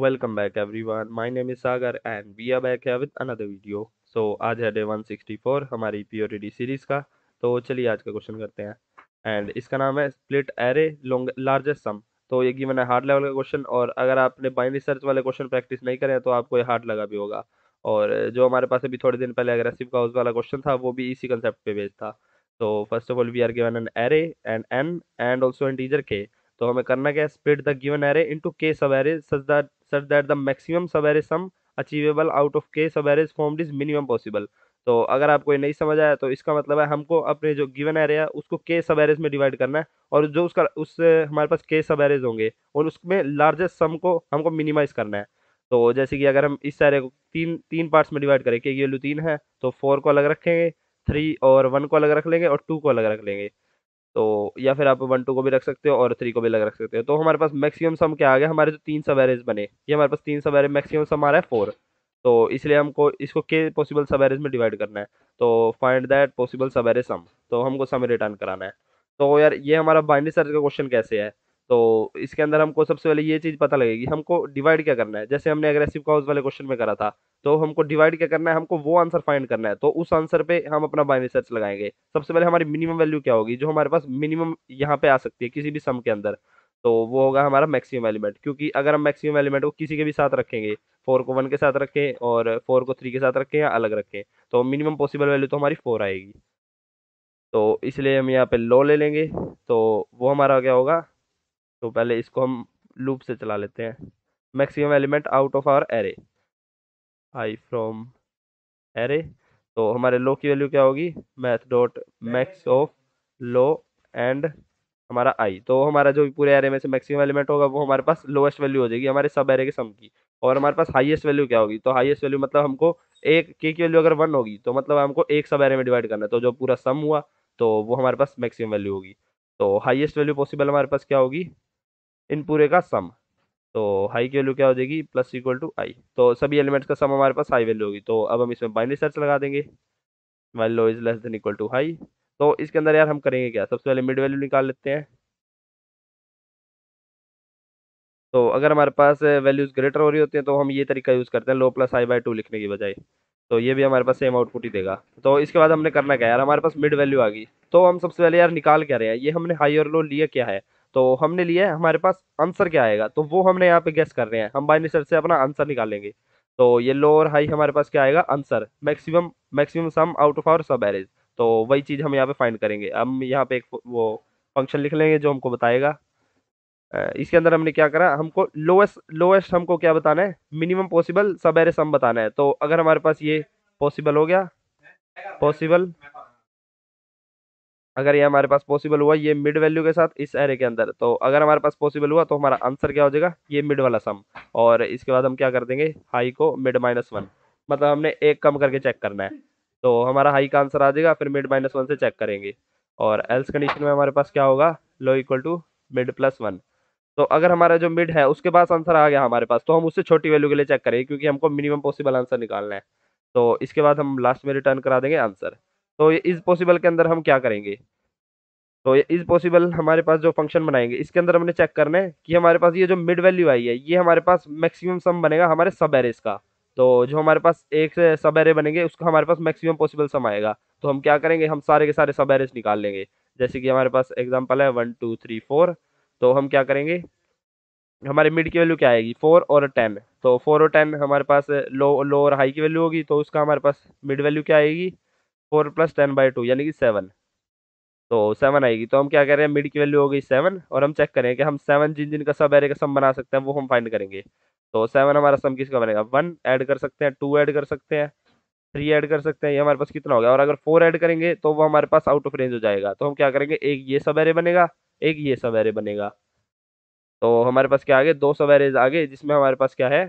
Welcome back everyone. My name is Sagar and we are back here with another video. So आज है day 164 हमारी पीओटीडी series का तो चलिए आज का क्वेश्चन करते हैं एंड इसका नाम है split array long largest sum तो ये गिवन है हार्ड लेवल का क्वेश्चन और अगर आपने बाइनरी सर्च वाले क्वेश्चन प्रैक्टिस नहीं करें तो आपको ये हार्ड लगा भी होगा और जो हमारे पास अभी थोड़े दिन पहले अग्रेसिव काउस वाला क्वेश्चन था वो भी इसी कंसेप्ट पे बेस्ड था तो first of all we are given an array and an and also an integer k तो हमें करना क्या है split the given array into k sub array such that such that the maximum sub array sum achievable out of k sub arrays formed is minimum possible तो अगर आपको ये नहीं समझ आया तो इसका मतलब है हमको अपने जो गिवन एरे है उसको के सब एरेज में डिवाइड करना है और जो उसका उस हमारे पास के सब एरेज होंगे और उसमें लार्जेस्ट सम को हमको मिनिमाइज करना है तो जैसे कि अगर हम इस एरे को तीन तीन पार्ट्स में डिवाइड करें के वैल्यू तीन है तो फोर को अलग रखेंगे थ्री और वन को अलग रख लेंगे और टू को अलग रख लेंगे तो या फिर आप वन टू को भी रख सकते हो और थ्री को भी अलग रख सकते हो तो हमारे पास मैक्सिमम सम क्या आ गया हमारे जो तीन सब एरेज बने ये हमारे पास तीन सब एरेज मैक्सिमम सम आ रहा है फोर तो इसलिए हमको इसको के पॉसिबल सब एरेज में डिवाइड करना है तो find that possible sub arrays sum तो हमको सम रिटर्न कराना है तो यार ये हमारा बाइनरी सर्च का क्वेश्चन कैसे है तो इसके अंदर हमको सबसे पहले ये चीज़ पता लगेगी हमको डिवाइड क्या करना है जैसे हमने अग्रेसिव कॉज वाले क्वेश्चन में करा था तो हमको डिवाइड क्या करना है हमको वो आंसर फाइंड करना है तो उस आंसर पे हम अपना बाइनरी सर्च लगाएंगे सबसे पहले हमारी मिनिमम वैल्यू क्या होगी जो हमारे पास मिनिमम यहाँ पे आ सकती है किसी भी सम के अंदर तो वो होगा हमारा मैक्सिमम एलिमेंट क्योंकि अगर हम मैक्सिमम एलिमेंट को किसी के भी साथ रखेंगे फोर को वन के साथ रखें और फोर को थ्री के साथ रखें या अलग रखें तो मिनिमम पॉसिबल वैल्यू तो हमारी फोर आएगी तो इसलिए हम यहाँ पे लो ले लेंगे तो वो हमारा क्या होगा तो पहले इसको हम लूप से चला लेते हैं maximum element out of our array i from array तो हमारे लो की वैल्यू क्या होगी math dot max of low and हमारा आई तो हमारा जो पूरे एरे में से मैक्सिमम एलिमेंट होगा वो हमारे पास लोएस्ट वैल्यू हो जाएगी हमारे सब एरे के सम की और हमारे पास हाईएस्ट वैल्यू क्या होगी तो हाईएस्ट वैल्यू मतलब हमको एक के की वैल्यू अगर वन होगी तो मतलब हमको एक सब एरे में डिवाइड करना है तो जो पूरा सम हुआ तो वो हमारे पास मैक्सिमम वैल्यू होगी तो हाईएस्ट वैल्यू पॉसिबल हमारे पास क्या होगी इन पूरे का सम तो हाई की वैल्यू क्या हो जाएगी प्लस इक्वल टू आई तो सभी एलिमेंट्स का सम हमारे पास हाई वैल्यू होगी तो अब हम इसमें बाइनरी सर्च लगा देंगे while low is less than equal to high तो इसके अंदर यार हम करेंगे क्या सबसे पहले मिड वैल्यू निकाल लेते हैं तो अगर हमारे पास वैल्यूज़ ग्रेटर हो रही होती हैं तो हम ये तरीका यूज़ करते हैं low plus i by two लिखने की बजाय तो ये भी हमारे पास सेम आउटपुट ही देगा तो इसके बाद हमने करना क्या यार हमारे पास मिड वैल्यू आ गई तो हम सबसे पहले यार निकाल क्या रहे हैं ये हमने हाई और लो लिया क्या है तो हमने लिया है हमारे पास आंसर क्या आएगा तो वो हमने यहाँ पे गेस कर रहे हैं हम बाइनरी सर्च से अपना आंसर निकालेंगे तो येलो और हाई हमारे पास क्या आएगा answer maximum maximum sum out of our sub arrays तो वही चीज़ हम यहाँ पे फाइंड करेंगे हम यहाँ पे एक वो फंक्शन लिख लेंगे जो हमको बताएगा इसके अंदर हमने क्या करा हमको लोएस्ट लोएस्ट हमको क्या बताना है minimum possible sub array sum बताना है तो अगर हमारे पास ये पॉसिबल हो गया पॉसिबल अगर ये हमारे पास पॉसिबल हुआ ये मिड वैल्यू के साथ इस एरे के अंदर तो अगर हमारे पास पॉसिबल हुआ तो हमारा आंसर क्या हो जाएगा ये मिड वाला सम और इसके बाद हम क्या कर देंगे हाई को मिड माइनस वन मतलब हमने एक कम करके चेक करना है तो हमारा हाई का आंसर आ जाएगा फिर मिड माइनस वन से चेक करेंगे और एल्स कंडीशन में हमारे पास क्या होगा low equal to mid plus one तो अगर हमारा जो मिड है उसके पास आंसर आ गया हमारे पास तो हम उससे छोटी वैल्यू के लिए चेक करेंगे क्योंकि हमको मिनिमम पॉसिबल आंसर निकालना है तो इसके बाद हम लास्ट में रिटर्न करा देंगे आंसर तो ये इज़ पॉसिबल के अंदर हम क्या करेंगे तो ये इज़ पॉसिबल हमारे पास जो फंक्शन बनाएंगे इसके अंदर हमने चेक करना है कि हमारे पास ये जो मिड वैल्यू आई है ये हमारे पास मैक्सिमम सम बनेगा हमारे सब एरेज का तो जो हमारे पास एक से सब एरे बनेंगे उसका हमारे पास मैक्सिमम पॉसिबल सम आएगा तो हम क्या करेंगे हम सारे के सारे सब एरेज निकाल लेंगे जैसे कि हमारे पास एग्जाम्पल है वन टू थ्री फोर तो हम क्या करेंगे हमारे मिड की वैल्यू क्या आएगी फोर और टेन तो फोर और टेन हमारे पास लो लो और हाई की वैल्यू होगी तो उसका हमारे पास मिड वैल्यू क्या आएगी four plus ten by two यानी कि सेवन तो सेवन आएगी तो हम क्या रहे हैं मिड की वैल्यू हो गई सेवन और हम चेक करें कि हम सेवन जिन जिन का सब एरे का सम बना सकते हैं वो हम फाइंड करेंगे तो सेवन हमारा सम किसका बनेगा वन ऐड कर सकते हैं टू ऐड कर सकते हैं थ्री ऐड कर सकते हैं ये हमारे पास कितना हो गया और अगर फोर ऐड करेंगे तो वो हमारे पास आउट ऑफ रेंज हो जाएगा तो हम क्या करेंगे एक ये सब एरे बनेगा एक ये सब एरे बनेगा तो हमारे पास क्या आगे दो सब एरेज आगे जिसमें हमारे पास क्या है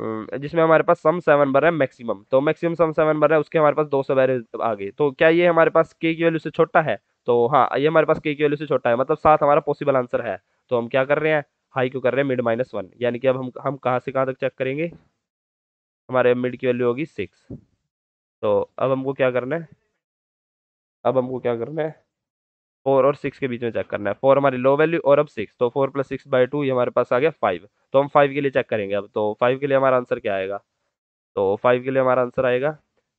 जिसमें हमारे पास सम सेवन बन रहा है मैक्सिमम तो मैक्सिमम सम सेवन बन रहा है उसके हमारे पास दो सौ वैल्यू आ गई तो क्या ये हमारे पास के की वैल्यू से छोटा है तो हाँ ये हमारे पास के की वैल्यू से छोटा है मतलब सात हमारा पॉसिबल आंसर है तो हम क्या कर रहे हैं हाई क्यों कर रहे हैं मिड माइनस वन यानी कि अब हम हम कहाँ से कहाँ तक चेक करेंगे हमारे मिड की वैल्यू होगी सिक्स तो अब हमको क्या करना है अब हमको क्या करना है फोर और सिक्स के बीच में चेक करना है फोर हमारी लो वैल्यू और अब सिक्स तो four plus six by two ये हमारे पास आ गया फाइव तो हम फाइव के लिए चेक करेंगे अब तो फाइव के लिए हमारा आंसर क्या आएगा तो फाइव के लिए हमारा आंसर आएगा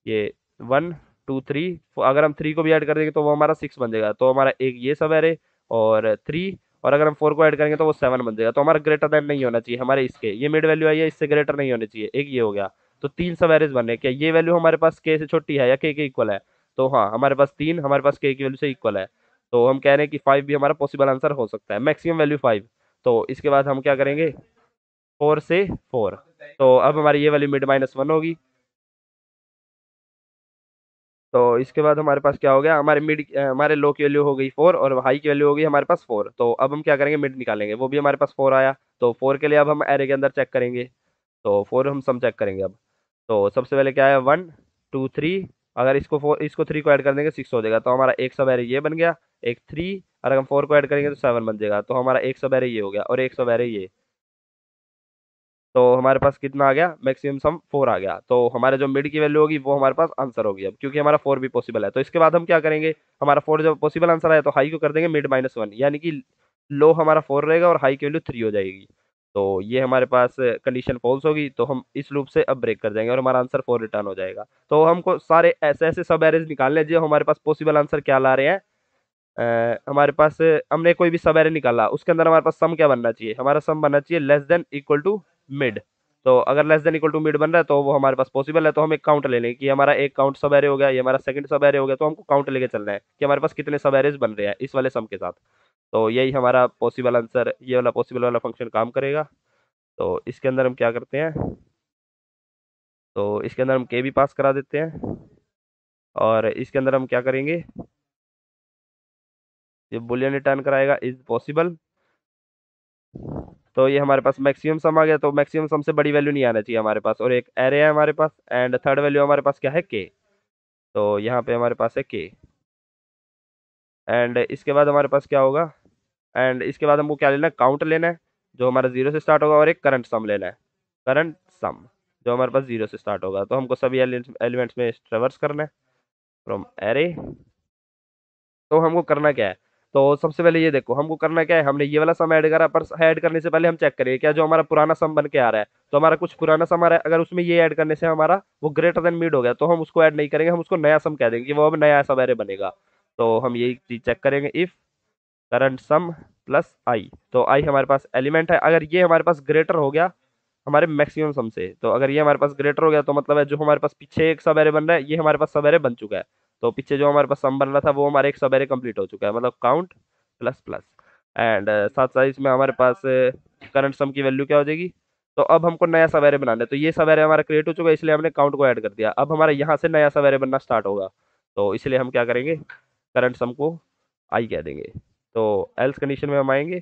ये वन टू थ्री अगर हम थ्री को भी ऐड कर देंगे तो वो हमारा सिक्स बन जाएगा तो हमारा एक ये सब रे और थ्री और अगर हम फोर को ऐड करेंगे तो वो सेवन बन जाएगा तो हमारा ग्रेटर देन नहीं होना चाहिए हमारे इसके ये मिड वैल्यू आई है इससे ग्रेटर नहीं होना चाहिए एक ये हो गया तो तीन सब एरेज बन रहे क्या ये वैल्यू हमारे पास के से छोटी है या के के इक्वल है तो हाँ हमारे पास तीन हमारे पास के की वैल्यू से इक्वल है तो हम कह रहे हैं कि फाइव भी हमारा पॉसिबल आंसर हो सकता है मैक्सिमम वैल्यू फाइव तो इसके बाद हम क्या करेंगे फोर से फोर तो अब हमारी ये वाली मिड माइनस वन होगी तो इसके बाद हमारे पास क्या हो गया हमारे मिड हमारे लो की वैल्यू हो गई फोर और हाई की वैल्यू हो गई हमारे पास फोर तो अब हम क्या करेंगे मिड निकालेंगे वो भी हमारे पास फोर आया तो फोर के लिए अब हम एरे के अंदर चेक करेंगे तो फोर हम सम चेक करेंगे अब तो सबसे पहले क्या है वन टू थ्री अगर इसको फोर इसको थ्री को ऐड कर देंगे सिक्स हो जाएगा तो हमारा एक सब एरे ये बन गया एक थ्री अगर हम फोर को ऐड करेंगे तो सेवन बन जाएगा तो हमारा एक सब एरे ये हो गया और एक सब एरे ये तो हमारे पास कितना आ गया मैक्सिमम सम फोर आ गया तो हमारे जो मिड की वैल्यू होगी वो हमारे पास आंसर होगी अब क्योंकि हमारा फोर भी पॉसिबल है तो इसके बाद हम क्या करेंगे हमारा फोर जब पॉसिबल आंसर आया तो हाई को कर देंगे मिड माइनस वन यानी कि लो हमारा फोर रहेगा और हाई की वैल्यू थ्री हो जाएगी तो ये हमारे पास कंडीशन फॉल्स होगी तो हम इस लूप से अब ब्रेक कर जाएंगे और हमारा आंसर फोर रिटर्न हो जाएगा तो हमको सारे ऐसे ऐसे सब एरेज लें जो हमारे पास पॉसिबल आंसर क्या ला रहे हैं आ, हमारे पास हमने कोई भी सब एरे निकाला उसके अंदर हमारे पास सम क्या बनना चाहिए हमारा सम बनना चाहिए less than equal to mid तो अगर less than equal to mid बन रहा है तो वो हमारे पास पॉसिबल है तो हम एक काउंट ले लें कि हमारा एक काउंट सब एरे हो गया ये हमारा सेकंड सब एरे हो गया तो हमको काउंट लेके चलना है कि हमारे पास कितने सब एरेज बन रहे हैं इस वाले सम के साथ तो यही हमारा पॉसिबल आंसर ये वाला पॉसिबल वाला फंक्शन काम करेगा तो इसके अंदर हम क्या करते हैं तो इसके अंदर हम के भी पास करा देते हैं और इसके अंदर हम क्या करेंगे ये बुलियन रिटर्न कराएगा इज पॉसिबल तो ये हमारे पास मैक्सिमम सम आ गया तो मैक्सिमम सम से बड़ी वैल्यू नहीं आना चाहिए हमारे पास और एक एरे है हमारे पास एंड थर्ड वैल्यू हमारे पास क्या है के तो यहाँ पे हमारे पास है के एंड इसके बाद हमारे पास क्या होगा एंड इसके बाद हमको क्या लेना है काउंट लेना है जो हमारा जीरो से स्टार्ट होगा और एक करंट सम लेना है करंट सम जो हमारे पास जीरो से स्टार्ट होगा तो हमको सभी एलिमेंट्स में ट्रेवर्स करना है फ्रॉम एरे तो हमको करना क्या है तो सबसे पहले ये देखो हमको करना क्या है हमने ये वाला सम ऐड करा पर ऐड करने से पहले हम चेक करेंगे क्या जो हमारा पुराना सम बन के आ रहा है तो हमारा कुछ पुराना सम आ रहा है अगर उसमें ये ऐड करने से हमारा वो ग्रेटर देन मिड हो गया तो हम उसको ऐड नहीं करेंगे हम उसको नया सम कह देंगे कि वो अब नया सम एरे बनेगा तो हम यही चीज़ चेक करेंगे if current sum plus i तो आई हमारे पास एलिमेंट है अगर ये हमारे पास ग्रेटर हो गया हमारे मैक्सिमम सम से तो अगर ये हमारे पास ग्रेटर हो गया तो मतलब है जो हमारे पास पीछे एक सब एरे बन रहा है ये हमारे पास सब एरे बन चुका है तो पीछे जो हमारे पास सम बन रहा था वो हमारे एक सब एरे कम्प्लीट हो चुका है मतलब काउंट प्लस प्लस एंड साथ साथ इसमें हमारे पास करंट uh, सम की वैल्यू क्या हो जाएगी तो अब हमको नया सवेरे बनाना है तो ये सवेरे हमारा क्रिएट हो चुका है इसलिए हमने काउंट को ऐड कर दिया अब हमारा यहाँ से नया सवेरे बनना स्टार्ट होगा तो इसलिए हम क्या करेंगे करंट सम को आई कह देंगे तो एल्स कंडीशन में हम आएंगे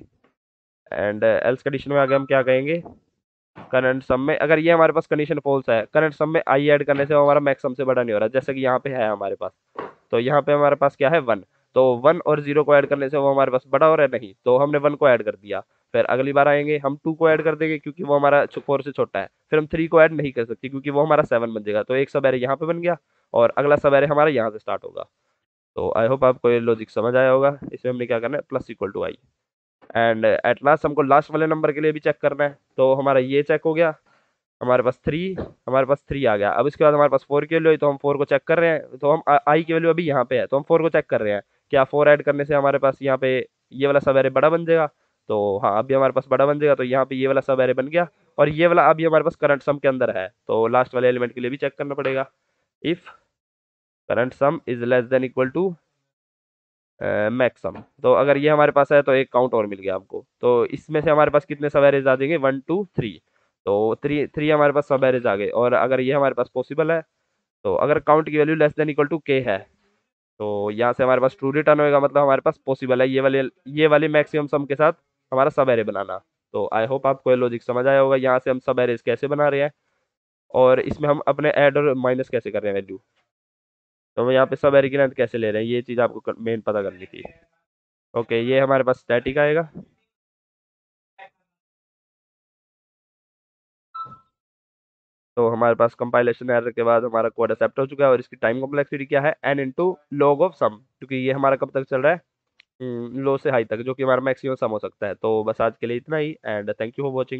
एंड एल्स कंडीशन में आगे हम क्या कहेंगे करंट सम में अगर ये हमारे पास कंडीशन फॉल्स है करंट सम में आई ऐड करने से हमारा मैक्सम से बड़ा नहीं हो रहा जैसे कि यहाँ पे है हमारे पास तो यहाँ पे हमारे पास क्या है वन तो वन और जीरो को ऐड करने से वो हमारे पास बड़ा हो रहा है नहीं तो हमने वन को ऐड कर दिया फिर अगली बार आएंगे हम टू को ऐड कर देंगे क्योंकि वो हमारा फोर से छोटा है फिर हम थ्री को ऐड नहीं कर सकते क्योंकि वो हमारा सेवन बन जाएगा तो एक सवेरे यहाँ पे बन गया और अगला सवेरे हमारा यहाँ से स्टार्ट होगा तो आई होप आपको ये लॉजिक समझ आया होगा इसमें हमने क्या करना है plus equal to i and at last हमको लास्ट वाले नंबर के लिए भी चेक करना है तो हमारा ये चेक हो गया हमारे पास थ्री हमारे पास थ्री आ गया अब इसके बाद हमारे पास फोर की वैल्यू है तो हम फोर को चेक कर रहे हैं तो हम आई की वैल्यू अभी यहाँ पे है तो हम फोर को चेक कर रहे हैं क्या फोर ऐड करने से हमारे पास यहाँ पे ये वाला सब एरे बड़ा बन जाएगा तो हाँ अभी हमारे पास बड़ा बन जाएगा तो यहाँ पे ये वाला सब एरे बन गया और ये वाला अभी हमारे पास करंट सम के अंदर है तो लास्ट वाले एलिमेंट के लिए भी चेक करना पड़ेगा if current sum is less than equal to max sum तो अगर ये हमारे पास है तो एक काउंट और मिल गया आपको तो इसमें से हमारे पास कितने सब एरेज आ जाएंगे वन टू थ्री तो थ्री थ्री हमारे पास सब एरेज आ गए और अगर ये हमारे पास पॉसिबल है तो अगर काउंट की value less than equal to k है तो यहाँ से हमारे पास ट्रू रिटर्न होगा मतलब हमारे पास पॉसिबल है ये वाले ये वाले मैक्सिमम सम के साथ हमारा सब एरे बनाना तो आई होप आपको ये लॉजिक समझ आया होगा यहाँ से हम सब एरेज कैसे बना रहे हैं और इसमें हम अपने ऐड और माइनस कैसे कर रहे हैं वैल्यू तो हम यहाँ पे सब एरिक कैसे ले रहे हैं ये चीज़ आपको मेन पता करनी थी ओके ये हमारे पास स्टैटिक आएगा तो हमारे पास कंपाइलेशन एरर के बाद हमारा कोड एक्सेप्ट हो चुका है और इसकी टाइम कॉम्प्लेक्सिटी क्या है n into log of sum क्योंकि ये हमारा कब तक चल रहा है लो हम्म, से हाई तक जो कि हमारा मैक्सिमम सम हो सकता है तो बस आज के लिए इतना ही and thank you for watching